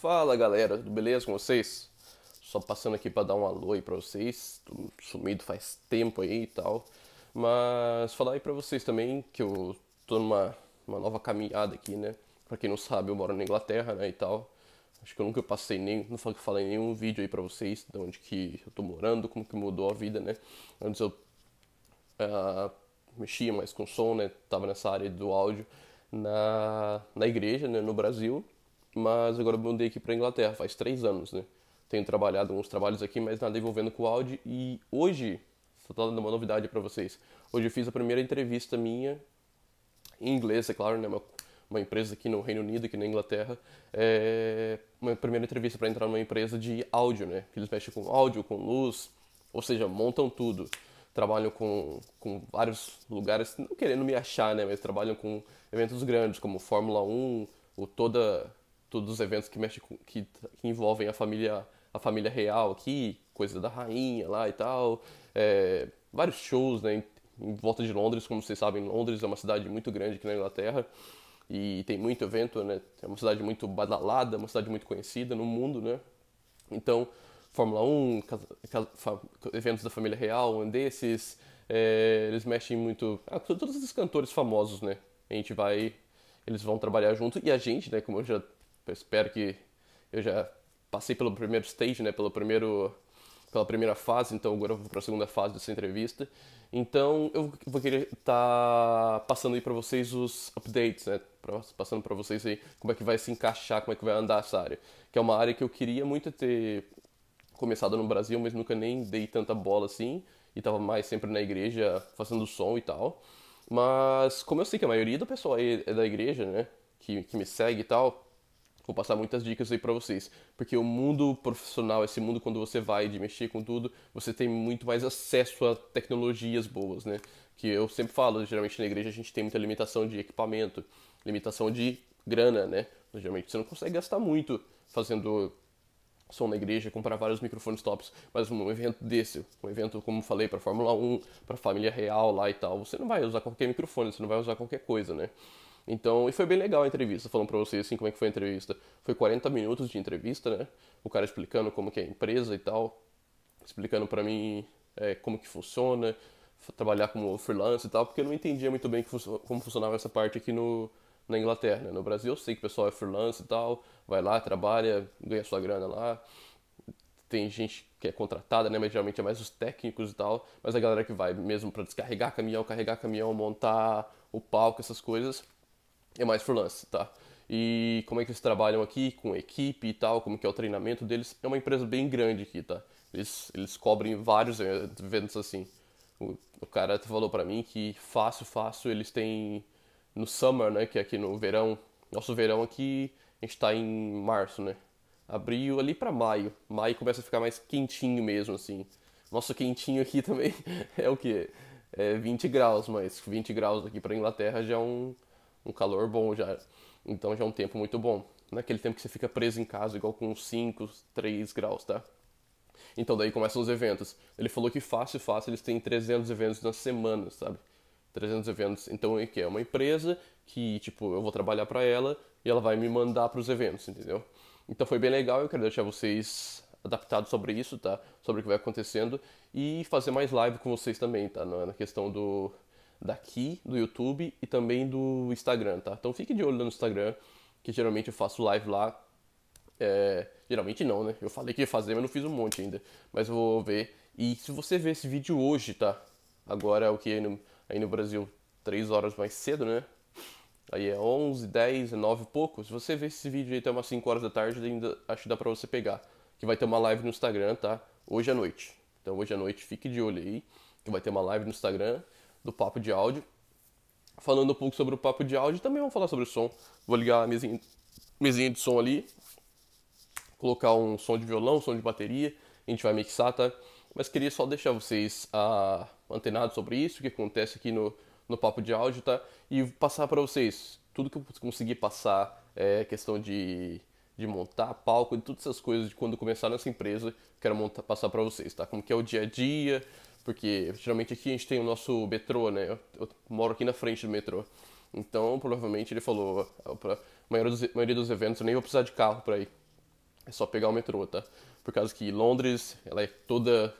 Fala galera, tudo beleza com vocês? Só passando aqui para dar um alô aí para vocês, tô sumido faz tempo aí e tal, mas falar aí para vocês também que eu tô numa uma nova caminhada aqui, né? Para quem não sabe, eu moro na Inglaterra, né, e tal. Acho que eu nunca passei nem, não falei nenhum vídeo aí para vocês de onde que eu tô morando, como que mudou a vida, né? Antes eu uh, mexia mais com som, né? Tava nessa área do áudio na, na igreja, né, no Brasil mas agora eu mudei aqui para Inglaterra, faz três anos, né? Tenho trabalhado uns trabalhos aqui, mas nada envolvendo com áudio. E hoje, só tô dando uma novidade para vocês. Hoje eu fiz a primeira entrevista minha, em inglês, é claro, né? Uma, uma empresa aqui no Reino Unido, aqui na Inglaterra. É uma primeira entrevista para entrar numa empresa de áudio, né? Que eles mexem com áudio, com luz, ou seja, montam tudo trabalham com, com vários lugares, não querendo me achar, né? Mas trabalham com eventos grandes, como Fórmula 1, o toda todos os eventos que, mexe com, que, que envolvem a família, a família real aqui, coisa da rainha lá e tal. É, vários shows né, em, em, volta de Londres, como vocês sabem, Londres é uma cidade muito grande aqui na Inglaterra e tem muito evento, né? É uma cidade muito badalada, uma cidade muito conhecida no mundo, né? Então, Fórmula 1, casa, casa, fa, eventos da família real, um desses, é, eles mexem muito. Ah, todos esses cantores famosos, né? A gente vai. Eles vão trabalhar junto e a gente, né? Como eu já eu espero que eu já passei pelo primeiro stage, né, pelo primeiro pela primeira fase, então agora eu vou para a segunda fase dessa entrevista. Então eu vou querer estar tá passando aí para vocês os updates, né? passando para vocês aí como é que vai se encaixar, como é que vai andar essa área, que é uma área que eu queria muito ter começado no Brasil, mas nunca nem dei tanta bola assim e tava mais sempre na igreja fazendo som e tal. Mas como eu sei que a maioria do pessoal aí é da igreja, né, que, que me segue e tal, Vou passar muitas dicas aí para vocês, porque o mundo profissional, esse mundo quando você vai de mexer com tudo, você tem muito mais acesso a tecnologias boas, né? Que eu sempre falo, geralmente na igreja a gente tem muita limitação de equipamento, limitação de grana, né? Geralmente você não consegue gastar muito fazendo som na igreja, comprar vários microfones tops, mas um evento desse, um evento como falei para Fórmula 1, para família real lá e tal, você não vai usar qualquer microfone, você não vai usar qualquer coisa, né? Então, e foi bem legal a entrevista, falando pra vocês assim como é que foi a entrevista. Foi 40 minutos de entrevista, né? O cara explicando como que é a empresa e tal, explicando para mim é, como que funciona, trabalhar como freelance e tal, porque eu não entendia muito bem como funcionava essa parte aqui no, na Inglaterra. Né? No Brasil eu sei que o pessoal é freelance e tal, vai lá, trabalha, ganha sua grana lá. Tem gente que é contratada, né? Mas geralmente é mais os técnicos e tal. Mas a galera que vai mesmo para descarregar caminhão, carregar caminhão, montar o palco, essas coisas, é mais freelance, tá? E como é que eles trabalham aqui com equipe e tal, como que é o treinamento deles. É uma empresa bem grande aqui, tá? Eles, eles cobrem vários eventos assim. O, o cara falou para mim que fácil, fácil, eles têm no summer, né, que é aqui no verão. Nosso verão aqui, a gente tá em março, né? Abril ali para maio. Maio começa a ficar mais quentinho mesmo assim. Nosso quentinho aqui também é o quê? É 20 graus, mas 20 graus aqui para Inglaterra já é um um calor bom já. Então já é um tempo muito bom. Naquele é tempo que você fica preso em casa, igual com 5, 3 graus, tá? Então daí começam os eventos. Ele falou que fácil, fácil, eles têm 300 eventos na semana, sabe? 300 eventos. Então é que é uma empresa que, tipo, eu vou trabalhar para ela e ela vai me mandar para os eventos, entendeu? Então foi bem legal, eu quero deixar vocês adaptados sobre isso, tá? Sobre o que vai acontecendo e fazer mais live com vocês também, tá? É na questão do daqui, do YouTube e também do Instagram, tá? Então fique de olho no Instagram, que geralmente eu faço live lá. É, geralmente não, né? Eu falei que ia fazer, mas não fiz um monte ainda. Mas eu vou ver. E se você ver esse vídeo hoje, tá? Agora é o que aí no, aí no Brasil, 3 horas mais cedo, né? Aí é 11, 10, 9 e pouco. Se você ver esse vídeo aí até umas 5 horas da tarde, ainda acho que dá pra você pegar. Que vai ter uma live no Instagram, tá? Hoje à noite. Então hoje à noite, fique de olho aí, que vai ter uma live no Instagram do papo de áudio. Falando um pouco sobre o papo de áudio, também vamos falar sobre o som. Vou ligar a mesinha, mesinha de som ali, colocar um som de violão, um som de bateria, a gente vai mixar, tá? Mas queria só deixar vocês ah, antenados sobre isso, o que acontece aqui no, no papo de áudio, tá? E passar para vocês tudo que eu consegui passar, é questão de, de montar palco, de todas essas coisas de quando começar nessa empresa, quero montar, passar para vocês, tá? Como que é o dia a dia, porque geralmente aqui a gente tem o nosso metrô, né? Eu, eu moro aqui na frente do metrô. Então, provavelmente ele falou: ah, a maioria dos, maioria dos eventos eu nem vou precisar de carro para ir. É só pegar o metrô, tá? Por causa que Londres, ela é toda.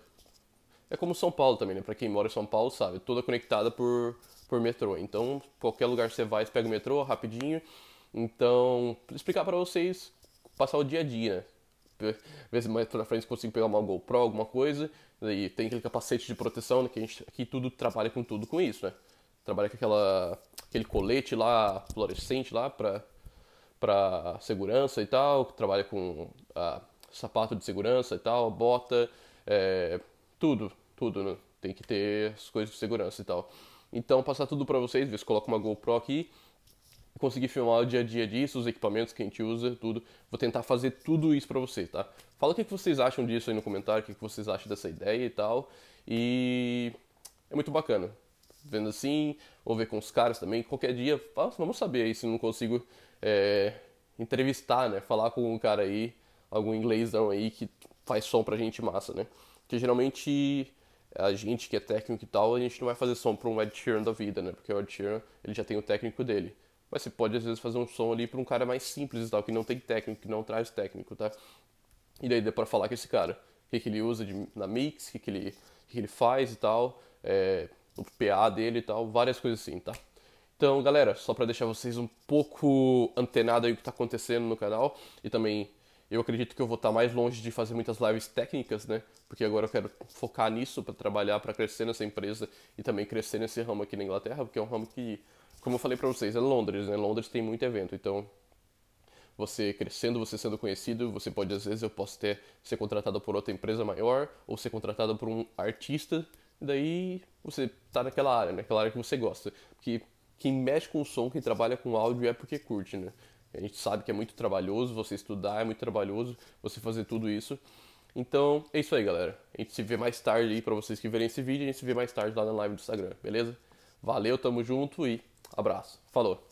É como São Paulo também, né? Pra quem mora em São Paulo, sabe? É toda conectada por, por metrô. Então, qualquer lugar que você vai, você pega o metrô rapidinho. Então, explicar para vocês passar o dia a dia, né? Ver se mais pra frente consigo pegar uma GoPro, alguma coisa, né, e tem aquele capacete de proteção, né, que a gente aqui tudo trabalha com tudo com isso, né? Trabalha com aquela, aquele colete lá, fluorescente lá, pra, pra segurança e tal. Trabalha com ah, sapato de segurança e tal, bota, é, tudo, tudo, né? Tem que ter as coisas de segurança e tal. Então, passar tudo pra vocês, ver se coloca uma GoPro aqui conseguir filmar o dia a dia disso, os equipamentos que a gente usa, tudo. Vou tentar fazer tudo isso para vocês, tá? Fala o que, vocês acham disso aí no comentário, o que, que vocês acham dessa ideia e tal. E é muito bacana. Vendo assim, ou ver com os caras também. Qualquer dia, assim, vamos saber aí se não consigo é, entrevistar, né? Falar com um cara aí, algum inglêsão aí que faz som pra gente massa, né? Porque geralmente a gente que é técnico e tal, a gente não vai fazer som pra um Ed Sheeran da vida, né? Porque o Ed Sheeran, ele já tem o técnico dele. Mas você pode, às vezes, fazer um som ali para um cara mais simples e tal, que não tem técnico, que não traz técnico, tá? E daí dá para falar com esse cara. O que, que ele usa de, na mix, o que, que, ele, que, ele faz e tal, é, o PA dele e tal, várias coisas assim, tá? Então, galera, só para deixar vocês um pouco antenado aí o que está acontecendo no canal e também eu acredito que eu vou estar tá mais longe de fazer muitas lives técnicas, né? Porque agora eu quero focar nisso para trabalhar, para crescer nessa empresa e também crescer nesse ramo aqui na Inglaterra, porque é um ramo que como eu falei para vocês, é Londres, né? Londres tem muito evento, então você crescendo, você sendo conhecido, você pode às vezes eu posso ter ser contratado por outra empresa maior ou ser contratado por um artista, daí você tá naquela área, naquela área que você gosta, porque quem mexe com som, quem trabalha com áudio é porque curte, né? A gente sabe que é muito trabalhoso, você estudar é muito trabalhoso, você fazer tudo isso. Então, é isso aí, galera. A gente se vê mais tarde aí pra vocês que verem esse vídeo, a gente se vê mais tarde lá na live do Instagram, beleza? Valeu, tamo junto e Abraço. Falou.